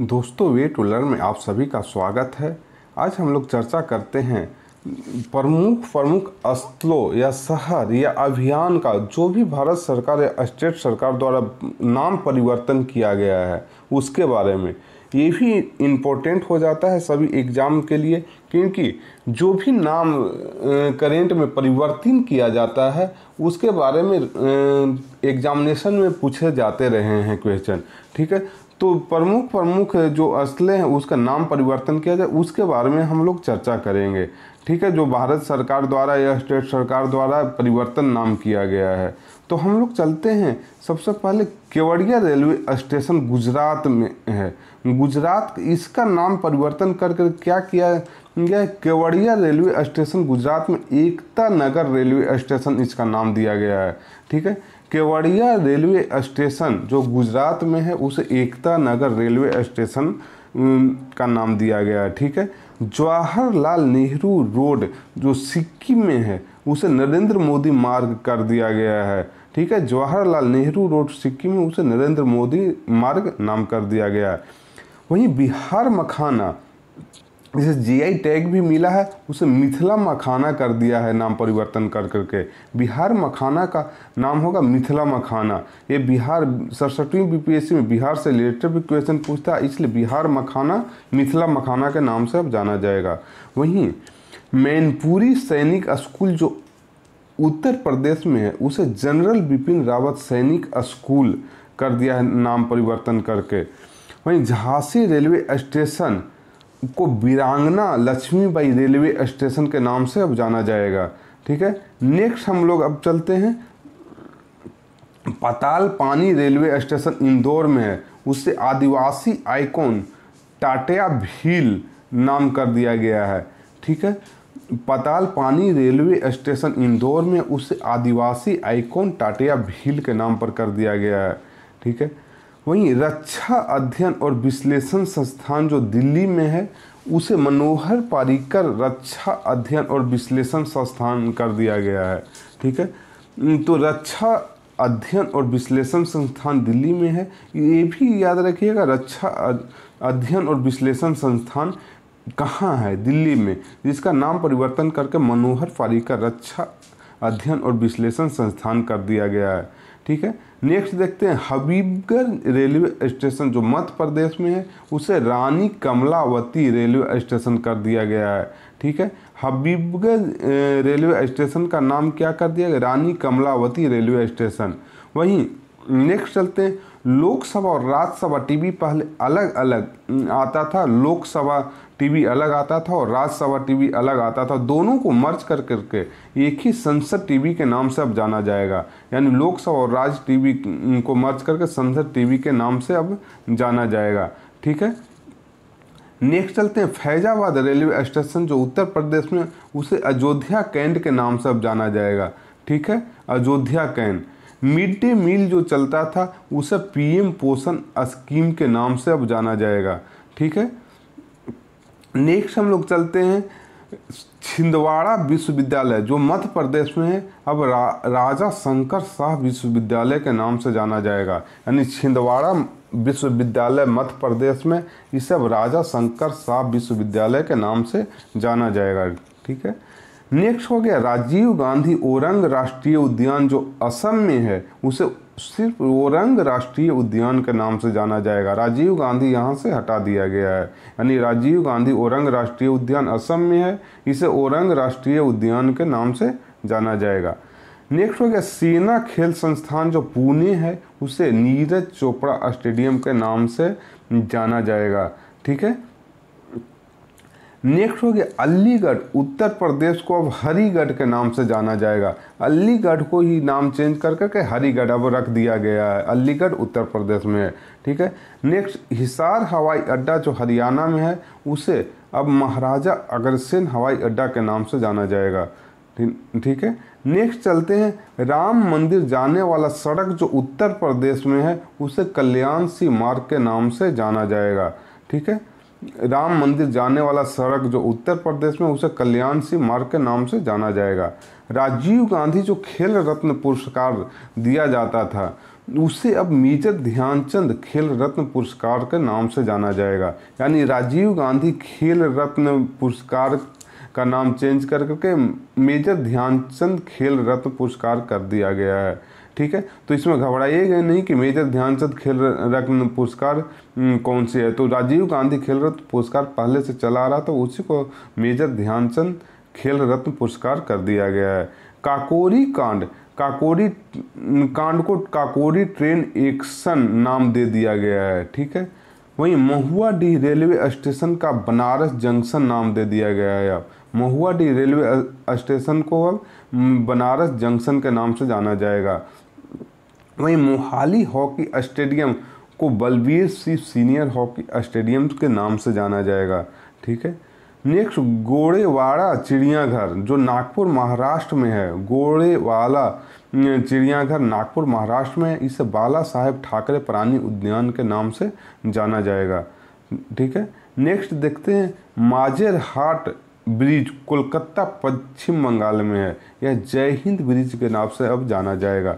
दोस्तों way to learn में आप सभी का स्वागत है आज हम लोग चर्चा करते हैं प्रमुख प्रमुख स्थलों या शहर या अभियान का जो भी भारत सरकार या स्टेट सरकार द्वारा नाम परिवर्तन किया गया है उसके बारे में ये भी इम्पोर्टेंट हो जाता है सभी एग्ज़ाम के लिए क्योंकि जो भी नाम करेंट में परिवर्तन किया जाता है उसके बारे में एग्जामिनेशन में पूछे जाते रहे हैं क्वेश्चन ठीक है तो प्रमुख प्रमुख जो असलें हैं उसका नाम परिवर्तन किया जाए उसके बारे में हम लोग चर्चा करेंगे ठीक है जो भारत सरकार द्वारा या स्टेट सरकार द्वारा परिवर्तन नाम किया गया है तो हम लोग चलते हैं सबसे पहले केवड़िया रेलवे स्टेशन गुजरात में है गुजरात इसका नाम परिवर्तन कर कर क्या किया गया केवड़िया रेलवे स्टेशन गुजरात में एकता नगर रेलवे स्टेशन इसका नाम दिया गया है ठीक है केवड़िया रेलवे स्टेशन जो गुजरात में है उसे एकता नगर रेलवे स्टेशन का नाम दिया गया है ठीक है जवाहरलाल नेहरू रोड जो सिक्किम में है उसे नरेंद्र मोदी मार्ग कर दिया गया है ठीक है जवाहरलाल नेहरू रोड सिक्किम में उसे नरेंद्र मोदी मार्ग नाम कर दिया गया है वहीं बिहार मखाना जिसे जीआई टैग भी मिला है उसे मिथिला मखाना कर दिया है नाम परिवर्तन कर करके बिहार मखाना का नाम होगा मिथिला मखाना ये बिहार सड़सठवीं बीपीएससी में बिहार से रिलेटेड भी क्वेश्चन पूछता है इसलिए बिहार मखाना मिथिला मखाना के नाम से अब जाना जाएगा वहीं मैनपुरी सैनिक स्कूल जो उत्तर प्रदेश में है उसे जनरल बिपिन रावत सैनिक स्कूल कर दिया है नाम परिवर्तन करके वहीं झांसी रेलवे स्टेशन को वीरांगना लक्ष्मीबाई रेलवे स्टेशन के नाम से अब जाना जाएगा ठीक है नेक्स्ट हम लोग अब चलते हैं पताल पानी रेलवे स्टेशन इंदौर में है उससे आदिवासी आइकॉन टाटिया भील नाम कर दिया गया है ठीक है पताल पानी रेलवे स्टेशन इंदौर में उसे आदिवासी आइकॉन टाटिया भील के नाम पर कर दिया गया है ठीक है वहीं रक्षा अध्ययन और विश्लेषण संस्थान जो दिल्ली में है उसे मनोहर पारिकर रक्षा अध्ययन और विश्लेषण संस्थान कर दिया गया है ठीक है तो रक्षा अध्ययन और विश्लेषण संस्थान दिल्ली में है ये भी याद रखिएगा रक्षा अध्ययन और विश्लेषण संस्थान कहाँ है दिल्ली में जिसका नाम परिवर्तन करके मनोहर पारिकर रक्षा अध्ययन और विश्लेषण संस्थान कर दिया गया है ठीक है नेक्स्ट देखते हैं हबीबगढ़ रेलवे स्टेशन जो मध्य प्रदेश में है उसे रानी कमलावती रेलवे स्टेशन कर दिया गया है ठीक है हबीबगंज रेलवे स्टेशन का नाम क्या कर दिया गया रानी कमलावती रेलवे स्टेशन वहीं नेक्स्ट चलते हैं लोकसभा और राज्यसभा टीवी पहले अलग अलग आता था लोकसभा टीवी अलग आता था और राज्यसभा टीवी अलग आता था दोनों को मर्ज कर करके एक ही संसद टीवी के नाम से अब जाना जाएगा यानी लोकसभा और राज्य टीवी को मर्ज करके संसद टीवी के नाम से अब जाना जाएगा ठीक है नेक्स्ट चलते हैं फैजाबाद रेलवे स्टेशन जो उत्तर प्रदेश में उसे अयोध्या कैंट के नाम से अब जाना जाएगा ठीक है Ayodhya cantt mid day meal जो चलता था उसे पीएम पोषण स्कीम के नाम से अब जाना जाएगा ठीक है नेक्स्ट हम लोग चलते हैं छिंदवाड़ा विश्वविद्यालय जो मध्य प्रदेश में है अब रा, राजा शंकर शाह विश्वविद्यालय के नाम से जाना जाएगा यानी छिंदवाड़ा विश्वविद्यालय मध्य प्रदेश में इसे अब राजा शंकर शाह विश्वविद्यालय के नाम से जाना जाएगा ठीक है नेक्स्ट हो गया राजीव गांधी ओरंग राष्ट्रीय उद्यान जो असम में है उसे सिर्फ ओरंग राष्ट्रीय उद्यान के नाम से जाना जाएगा राजीव गांधी यहाँ से हटा दिया गया है यानी राजीव गांधी ओरंग राष्ट्रीय उद्यान असम में है इसे ओरंग राष्ट्रीय उद्यान के नाम से जाना जाएगा नेक्स्ट हो गया सेना खेल संस्थान जो पुणे है उसे नीरज चोपड़ा स्टेडियम के नाम से जाना जाएगा ठीक है नेक्स्ट हो गया अलीगढ़ उत्तर प्रदेश को अब हरीगढ़ के नाम से जाना जाएगा अलीगढ़ को ही नाम चेंज कर करके हरीगढ़ अब रख दिया गया है अलीगढ़ उत्तर प्रदेश में है ठीक है नेक्स्ट हिसार हवाई अड्डा जो हरियाणा में है उसे अब महाराजा अग्रसेन हवाई अड्डा के नाम से जाना जाएगा ठीक है नेक्स्ट चलते हैं राम मंदिर जाने वाला सड़क जो उत्तर प्रदेश में है उसे कल्याण सी मार्ग के नाम से जाना जाएगा ठीक है राम मंदिर जाने वाला सड़क जो उत्तर प्रदेश में उसे कल्याण सिंह मार्ग के नाम से जाना जाएगा राजीव गांधी जो खेल रत्न पुरस्कार दिया जाता था उसे अब मेजर ध्यानचंद खेल रत्न पुरस्कार के नाम से जाना जाएगा यानी राजीव गांधी खेल रत्न पुरस्कार का नाम चेंज कर करके मेजर ध्यानचंद खेल रत्न पुरस्कार कर दिया गया है ठीक है तो इसमें घबराइएगा नहीं कि मेजर ध्यानचंद खेल रत्न पुरस्कार हम्म, कौन से है तो राजीव गांधी खेल रत्न पुरस्कार पहले से चला रहा था उसी को मेजर ध्यानचंद खेल रत्न पुरस्कार कर दिया गया है काकोरी कांड काकोरी कांड को काकोरी ट्रेन एक्शन नाम दे दिया गया है ठीक है वहीं महुआ डी रेलवे स्टेशन का बनारस जंक्शन नाम दे दिया गया है अब महुआ डी रेलवे स्टेशन को अब हम्म, बनारस जंक्शन के नाम से जाना जाएगा वहीं मोहाली हॉकी स्टेडियम को Balbir Singh senior hockey stadium के नाम से जाना जाएगा ठीक है नेक्स्ट गोड़ेवाड़ा चिड़ियाघर जो नागपुर महाराष्ट्र में है गोड़ेवाला चिड़ियाघर नागपुर महाराष्ट्र में इसे बाला साहेब ठाकरे प्राणी उद्यान के नाम से जाना जाएगा ठीक है नेक्स्ट देखते हैं माजेर हाट ब्रिज कोलकाता पश्चिम बंगाल में है यह जय हिंद ब्रिज के नाम से अब जाना जाएगा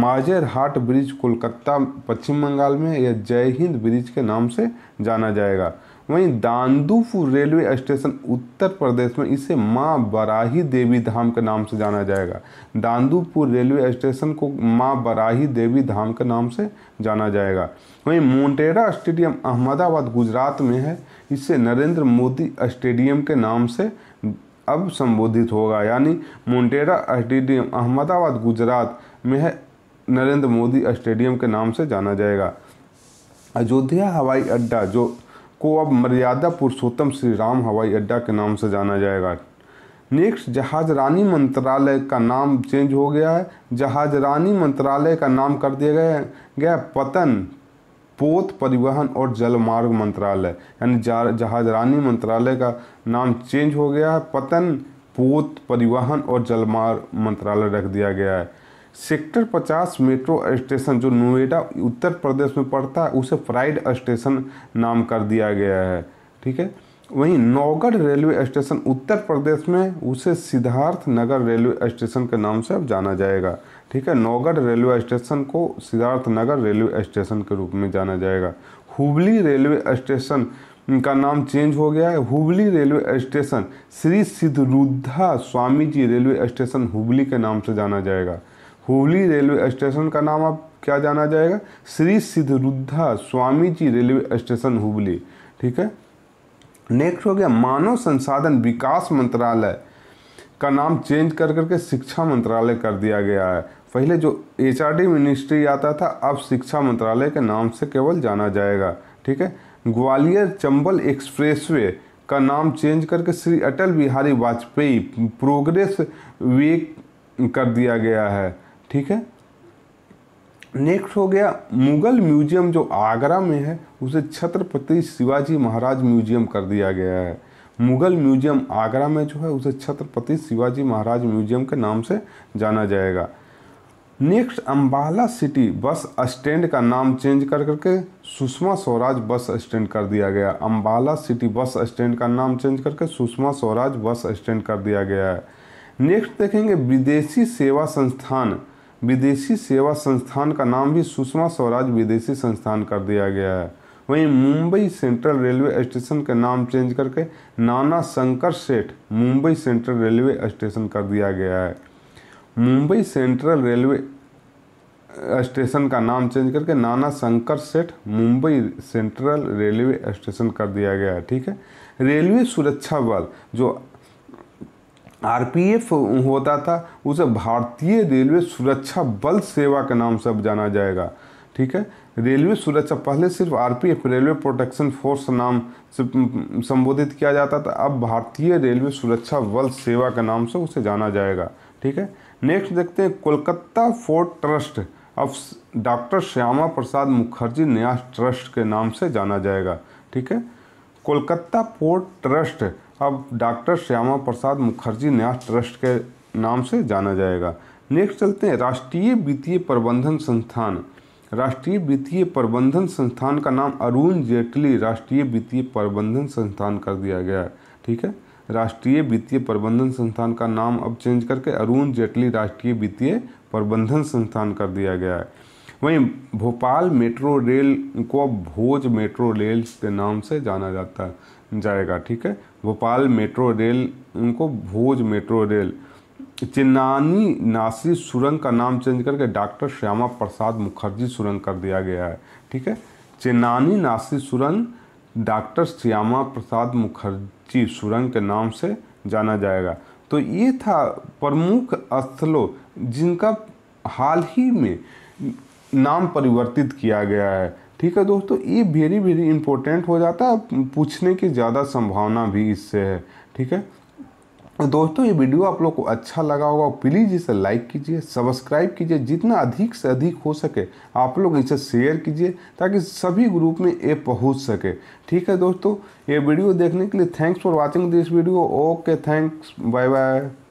माजर हाट ब्रिज कोलकाता पश्चिम बंगाल में यह जय हिंद ब्रिज के नाम से जाना जाएगा वहीं दांदूपुर रेलवे स्टेशन उत्तर प्रदेश में इसे माँ बराही देवी धाम के नाम से जाना जाएगा दांदूपुर रेलवे स्टेशन को माँ बराही देवी धाम के नाम से जाना जाएगा वहीं मोंटेरा स्टेडियम अहमदाबाद गुजरात में है इसे नरेंद्र मोदी स्टेडियम के नाम से अब संबोधित होगा यानी मोंटेरा स्टेडियम अहमदाबाद गुजरात में है नरेंद्र मोदी स्टेडियम के नाम से जाना जाएगा अयोध्या हवाई अड्डा जो को अब मर्यादा पुरुषोत्तम श्री राम हवाई अड्डा के नाम से जाना जाएगा नेक्स्ट जहाज रानी मंत्रालय का नाम चेंज हो गया है जहाज रानी मंत्रालय का नाम कर दिया गया गया पतन पोत परिवहन और जलमार्ग मंत्रालय यानी जहाज रानी मंत्रालय का नाम चेंज हो गया है पतन पोत परिवहन और जलमार्ग मंत्रालय रख दिया गया है सेक्टर 50 मेट्रो स्टेशन जो नोएडा उत्तर प्रदेश में पड़ता है उसे फ्राइड स्टेशन नाम कर दिया गया है ठीक है वहीं नौगढ़ रेलवे स्टेशन उत्तर प्रदेश में उसे सिद्धार्थ नगर रेलवे स्टेशन के नाम से अब जाना जाएगा ठीक है नौगढ़ रेलवे स्टेशन को सिद्धार्थ नगर रेलवे स्टेशन के रूप में जाना जाएगा हुबली रेलवे स्टेशन का नाम चेंज हो गया है Hubli railway station Shri Siddharudha Swami ji railway station Hubli के नाम से जाना जाएगा हुबली रेलवे स्टेशन का नाम आप क्या जाना जाएगा श्री सिद्धरुद्धा स्वामी जी रेलवे स्टेशन हुबली ठीक है नेक्स्ट हो गया मानव संसाधन विकास मंत्रालय का नाम चेंज कर करके शिक्षा मंत्रालय कर दिया गया है पहले जो एच मिनिस्ट्री आता था अब शिक्षा मंत्रालय के नाम से केवल जाना जाएगा ठीक है ग्वालियर चंबल एक्सप्रेसवे का नाम चेंज करके श्री अटल बिहारी वाजपेयी प्रोग्रेस वे कर दिया गया है ठीक है नेक्स्ट हो गया मुगल म्यूजियम जो आगरा में है उसे छत्रपति शिवाजी महाराज म्यूजियम कर दिया गया है मुगल म्यूजियम आगरा में जो है उसे छत्रपति शिवाजी महाराज म्यूजियम के नाम से जाना जाएगा next Ambala city bus stand का नाम चेंज कर करके सुषमा स्वराज बस स्टैंड कर दिया गया अम्बाला सिटी बस स्टैंड का नाम चेंज करके सुषमा स्वराज बस स्टैंड कर दिया गया है नेक्स्ट देखेंगे विदेशी सेवा संस्थान विदेशी सेवा संस्थान का नाम भी सुषमा स्वराज विदेशी संस्थान कर दिया गया है वहीं मुंबई सेंट्रल रेलवे स्टेशन का नाम चेंज करके नाना शंकर सेठ मुंबई सेंट्रल रेलवे स्टेशन कर दिया गया है मुंबई सेंट्रल रेलवे स्टेशन का नाम चेंज करके नाना शंकर सेठ मुंबई सेंट्रल रेलवे स्टेशन कर दिया गया है ठीक है रेलवे सुरक्षा बल जो आरपीएफ होता था उसे भारतीय रेलवे सुरक्षा बल सेवा के नाम से अब जाना जाएगा ठीक है रेलवे सुरक्षा पहले सिर्फ आरपीएफ रेलवे प्रोटेक्शन फोर्स नाम से संबोधित किया जाता था अब भारतीय रेलवे सुरक्षा बल सेवा के नाम से उसे जाना जाएगा ठीक है नेक्स्ट देखते हैं कोलकाता फोर्ट ट्रस्ट अब डॉक्टर श्यामा प्रसाद मुखर्जी न्यास ट्रस्ट के नाम से जाना जाएगा ठीक है कोलकाता पोर्ट ट्रस्ट अब डॉक्टर श्यामा प्रसाद मुखर्जी न्यास ट्रस्ट के नाम से जाना जाएगा नेक्स्ट चलते हैं राष्ट्रीय वित्तीय प्रबंधन संस्थान राष्ट्रीय वित्तीय प्रबंधन संस्थान का नाम अरुण जेटली राष्ट्रीय वित्तीय प्रबंधन संस्थान कर दिया गया है ठीक है राष्ट्रीय वित्तीय प्रबंधन संस्थान का नाम अब चेंज करके अरुण जेटली राष्ट्रीय वित्तीय प्रबंधन संस्थान कर दिया गया है वहीं भोपाल मेट्रो रेल को अब भोज मेट्रो रेल के नाम से जाना जाता जाएगा ठीक है भोपाल मेट्रो रेल उनको भोज मेट्रो रेल चिन्नानी नासी सुरंग का नाम चेंज करके डॉक्टर श्यामा प्रसाद मुखर्जी सुरंग कर दिया गया है ठीक है चिन्नानी नासी सुरंग डॉक्टर श्यामा प्रसाद मुखर्जी सुरंग के नाम से जाना जाएगा तो ये था प्रमुख स्थलों जिनका हाल ही में नाम परिवर्तित किया गया है ठीक है दोस्तों ये वेरी वेरी इंपॉर्टेंट हो जाता है पूछने की ज़्यादा संभावना भी इससे है ठीक है तो दोस्तों ये वीडियो आप लोग को अच्छा लगा होगा प्लीज़ इसे लाइक कीजिए सब्सक्राइब कीजिए जितना अधिक से अधिक हो सके आप लोग इसे शेयर कीजिए ताकि सभी ग्रुप में ये पहुंच सके ठीक है दोस्तों ये वीडियो देखने के लिए thanks for watching this video okay thanks bye bye